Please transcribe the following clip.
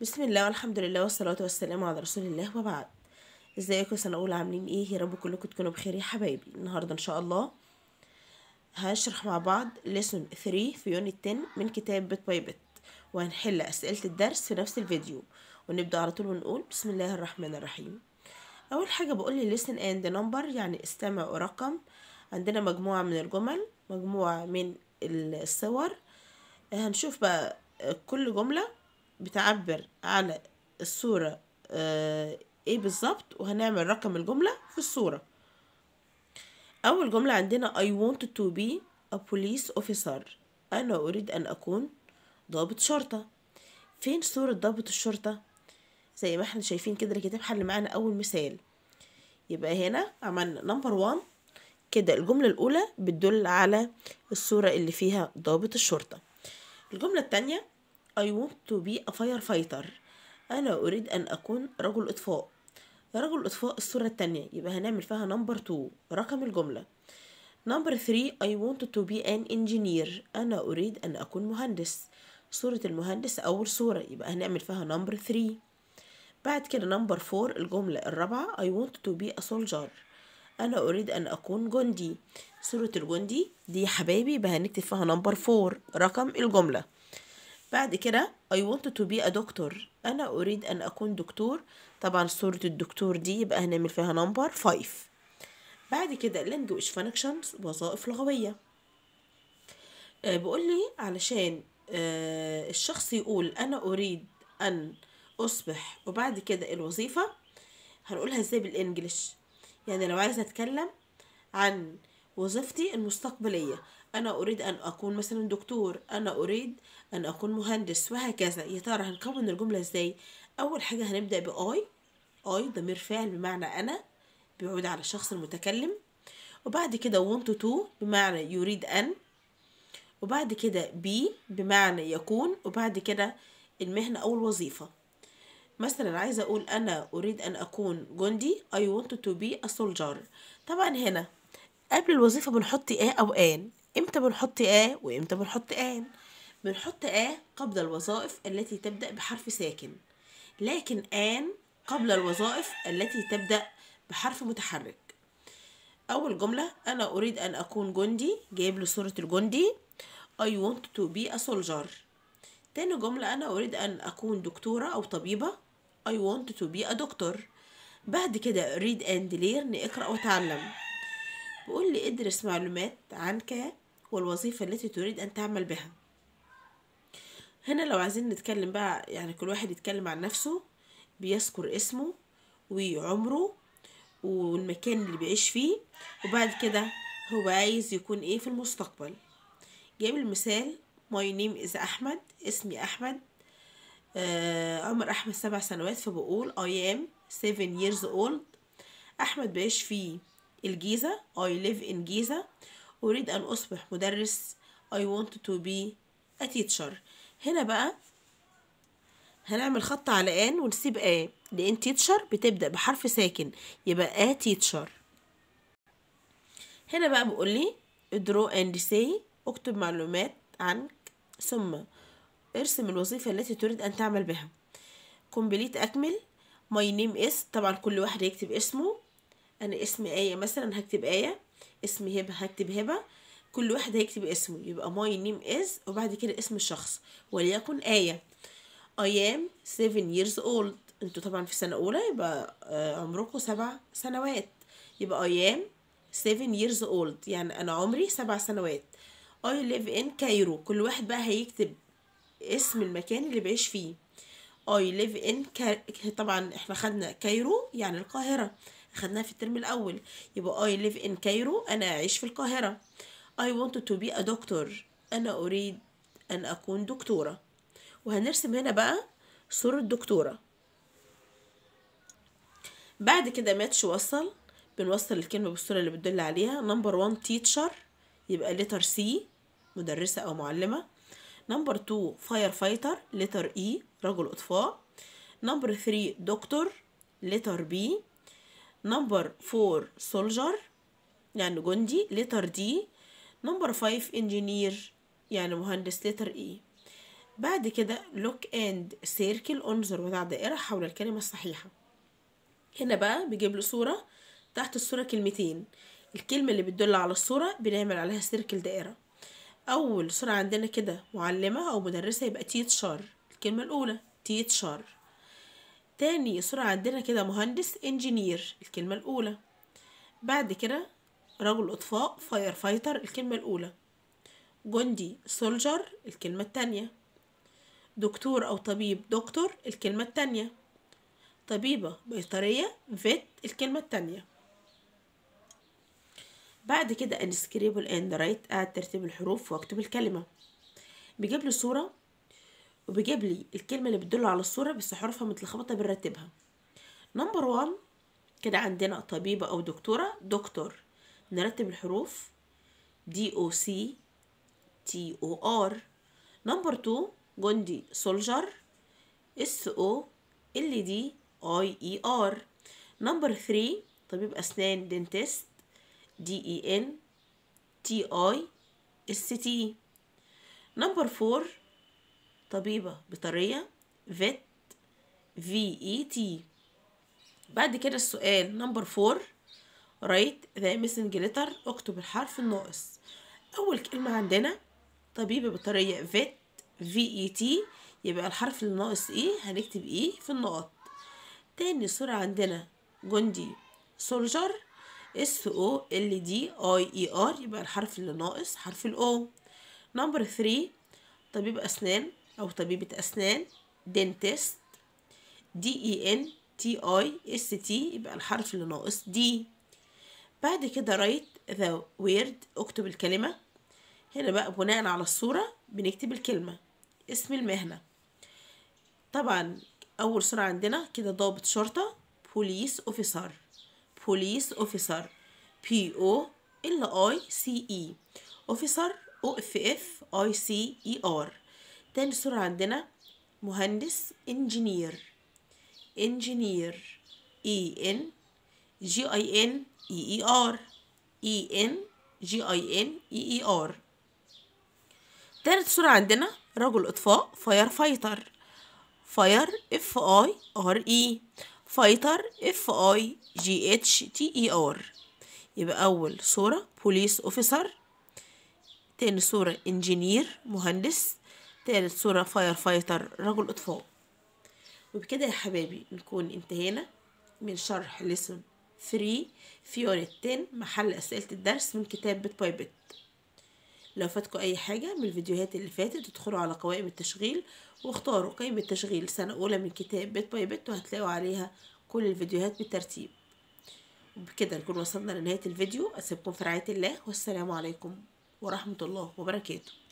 بسم الله والحمد لله والصلاة والسلام على رسول الله وبعد ازيكم سنة أولى عاملين ايه يا رب كلكم تكونوا بخير يا حبايبي النهاردة ان شاء الله هشرح مع بعض لسون 3 في يونت 10 من كتاب بيت باي بيت وهنحل أسئلة الدرس في نفس الفيديو ونبدأ على طول ونقول بسم الله الرحمن الرحيم أول حاجة بقول لي listen and number يعني استمع ورقم عندنا مجموعة من الجمل مجموعة من الصور هنشوف بقى كل جملة بتعبر على الصورة آه ايه بالظبط وهنعمل رقم الجملة في الصورة أول جملة عندنا I want to be a police officer أنا أريد أن أكون ضابط شرطة فين صورة ضابط الشرطة زي ما احنا شايفين كده الكتاب حل معانا أول مثال يبقى هنا عملنا نمبر وان كده الجملة الأولى بتدل على الصورة اللي فيها ضابط الشرطة الجملة التانية I want to be a firefighter أنا أريد أن أكون رجل إطفاء رجل إطفاء الصورة التانية يبقى هنعمل فيها نمبر 2 رقم الجملة نمبر 3 I want to be an engineer أنا أريد أن أكون مهندس صورة المهندس أول صورة يبقى هنعمل فيها نمبر 3 بعد كده نمبر 4 الجملة الرابعة I want to be a soldier أنا أريد أن أكون جندي صورة الجندي دي يا حبايبي يبقى هنكتب فيها نمبر 4 رقم الجملة بعد كده I want to be a doctor أنا أريد أن أكون دكتور طبعا صورة الدكتور دي يبقى هنعمل فيها نمبر 5 بعد كده language functions وظائف لغوية أه بقول لي علشان أه الشخص يقول أنا أريد أن أصبح وبعد كده الوظيفة هنقولها ازاي بالإنجلش يعني لو عايزة أتكلم عن وظيفتي المستقبلية أنا أريد أن أكون مثلا دكتور أنا أريد أن أكون مهندس وهكذا يا ترى هنكون الجملة إزاي أول حاجة هنبدأ بأي أي ضمير فاعل بمعنى أنا بيعود على الشخص المتكلم وبعد كده want to بمعنى يريد أن وبعد كده بي بمعنى يكون وبعد كده المهنة أو الوظيفة مثلا عايزة أقول أنا أريد أن أكون جندي I want to be a soldier طبعا هنا قبل الوظيفة بنحط إيه أو آن امتى بنحط آ وامتى بنحط آن بنحط آ قبل الوظائف التي تبدأ بحرف ساكن لكن آن قبل الوظائف التي تبدأ بحرف متحرك أول جملة أنا أريد أن أكون جندي جايب له صورة الجندي I want to be a soldier تاني جملة أنا أريد أن أكون دكتورة أو طبيبة I want to be a doctor بعد كده read and learn اقرأ وتعلم بقول لي ادرس معلومات عنك والوظيفة التي تريد أن تعمل بها هنا لو عايزين نتكلم بقى يعني كل واحد يتكلم عن نفسه بيذكر اسمه وعمره والمكان اللي بيعيش فيه وبعد كده هو عايز يكون ايه في المستقبل جايب المثال ماي نيم از احمد اسمي احمد آه عمر احمد سبع سنوات فبقول I am 7 years old احمد بيعيش في الجيزة I live in جيزة أريد أن أصبح مدرس I want to be a teacher هنا بقى هنعمل خط على ان ونسيب ا لان تيتشر بتبدا بحرف ساكن يبقى ا تيتشر هنا بقى بقول لي ادرو اند سي اكتب معلومات عنك ثم ارسم الوظيفه التي تريد ان تعمل بها كومبليت اكمل ماي نيم اس طبعا كل واحد يكتب اسمه انا اسمي ايه مثلا هكتب ايه اسم هبه هكتب هبه كل واحد هيكتب اسمه يبقى ماي نيم از وبعد كده اسم الشخص وليكن آية اي ام 7 ييرز اولد انتوا طبعا في سنة أولى يبقى آه، عمركم سبع سنوات يبقى اي ام 7 ييرز اولد يعني أنا عمري سبع سنوات اي ليف ان كايرو كل واحد بقى هيكتب اسم المكان اللي بعيش فيه اي ليف ان طبعا احنا خدنا كايرو يعني القاهرة خدناها في الترم الاول يبقى اي ليف ان كايرو انا اعيش في القاهره اي want تو بي ا دكتور انا اريد ان اكون دكتوره وهنرسم هنا بقى صوره دكتوره بعد كده ماتش وصل بنوصل الكلمه بالصوره اللي بتدل عليها نمبر 1 تيتشر يبقى لتر سي مدرسه او معلمه نمبر 2 فاير فايتر لتر اي رجل اطفاء نمبر 3 دكتور لتر بي نمبر فور سولجر يعني جندي لتر دي نمبر فايف انجينير يعني مهندس لتر اي e. بعد كده لوك اند سيركل انظر وضع دائرة حول الكلمة الصحيحة هنا بقى بيجيب له صورة تحت الصورة كلمتين الكلمة اللي بتدل على الصورة بنعمل عليها سيركل دائرة أول صورة عندنا كده معلمة أو مدرسة يبقى تيتشر الكلمة الأولى تيتشر تاني صورة عندنا كده مهندس انجينير الكلمة الأولى بعد كده رجل إطفاء فاير فايتر الكلمة الأولى جندي سولجر الكلمة التانية دكتور أو طبيب دكتور الكلمة التانية طبيبة بيطرية فيت الكلمة التانية بعد كده انسكريبل اند رايت قاعد ترتيب الحروف واكتب الكلمة بيجيب لي صورة وبيجيب لي الكلمة اللي بتدل على الصورة بس حروفها متلخبطة بنرتبها نمبر 1 كده عندنا طبيبة أو دكتورة دكتور نرتب الحروف دي او سي تي او ار نمبر 2 جندي سولجر اس او ال دي اي اي ار نمبر 3 طبيب اسنان دنتست دي اي ان تي اي اس تي نمبر 4 طبيبة بطرية فيت في اي تي بعد كده السؤال نمبر فور رايت ذا ميسنج ليتر اكتب الحرف الناقص اول كلمة عندنا طبيبة بطرية فيت في اي تي يبقى الحرف اللي ناقص ايه هنكتب ايه في النقط تاني صورة عندنا جندي سولجر اس او ال دي اي اي ار يبقى الحرف اللي ناقص حرف الاو نمبر 3 طبيب اسنان أو طبيبة أسنان دينتست دي إي إن تي آي إس تي يبقى الحرف اللي ناقص دي بعد كده رايت ذا ويرد اكتب الكلمة هنا بقى بناء على الصورة بنكتب الكلمة اسم المهنة طبعا أول صورة عندنا كده ضابط شرطة بوليس أوفيسر بوليس أوفيسر بي أو ال أي سي إي أوفيسر أو إف إف أي سي إي آر تاني سورة عندنا مهندس انجينير انجينير اي ان جي اي ان اي اي ار اي ان جي اي ان اي اي ار تالت صورة عندنا رجل اطفاء فاير فايتر فاير اف اي ار اي فايتر اف اي جي اتش تي اي ار يبقى اول صورة بوليس اوفيسر تاني صورة انجينير مهندس تالت صورة فاير فايتر رجل إطفاء وبكده يا حبايبي نكون انتهينا من شرح لسن 3 في يونت 10 محل أسئلة الدرس من كتاب بيت باي بيت لو فاتكم أي حاجة من الفيديوهات اللي فاتت ادخلوا على قوائم التشغيل واختاروا قائمة تشغيل سنة أولى من كتاب بيت باي بيت وهتلاقوا عليها كل الفيديوهات بالترتيب وبكده نكون وصلنا لنهاية الفيديو أسيبكم في رعاية الله والسلام عليكم ورحمة الله وبركاته